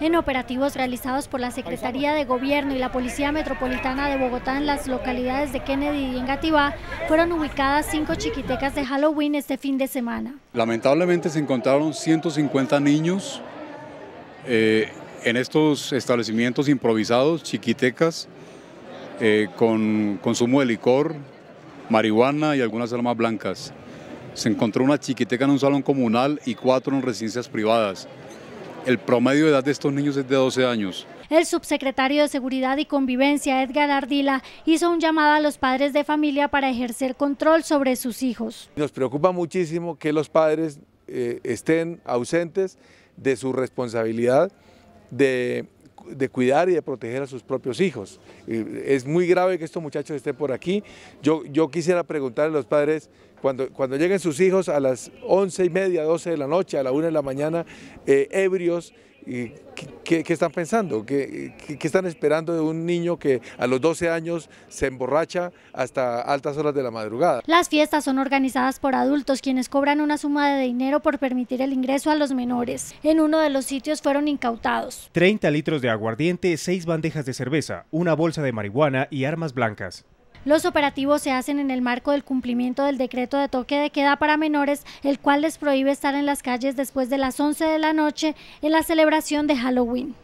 En operativos realizados por la Secretaría de Gobierno y la Policía Metropolitana de Bogotá en las localidades de Kennedy y Engativá, fueron ubicadas cinco chiquitecas de Halloween este fin de semana. Lamentablemente se encontraron 150 niños eh, en estos establecimientos improvisados, chiquitecas, eh, con consumo de licor, marihuana y algunas armas blancas. Se encontró una chiquiteca en un salón comunal y cuatro en residencias privadas. El promedio de edad de estos niños es de 12 años. El subsecretario de Seguridad y Convivencia, Edgar Ardila, hizo un llamado a los padres de familia para ejercer control sobre sus hijos. Nos preocupa muchísimo que los padres eh, estén ausentes de su responsabilidad de de cuidar y de proteger a sus propios hijos. Es muy grave que estos muchachos estén por aquí. Yo, yo quisiera preguntarle a los padres, cuando, cuando lleguen sus hijos a las once y media, 12 de la noche, a la una de la mañana, eh, ebrios, ¿Qué, están pensando? qué, están esperando de un niño que a los 12 años se emborracha hasta altas horas de la madrugada? Las fiestas son organizadas por adultos, quienes cobran una suma de dinero por permitir el ingreso a los menores. En uno de los sitios fueron incautados. 30 litros de aguardiente, 6 bandejas de cerveza, una bolsa de marihuana y armas blancas. Los operativos se hacen en el marco del cumplimiento del decreto de toque de queda para menores, el cual les prohíbe estar en las calles después de las 11 de la noche en la celebración de Halloween.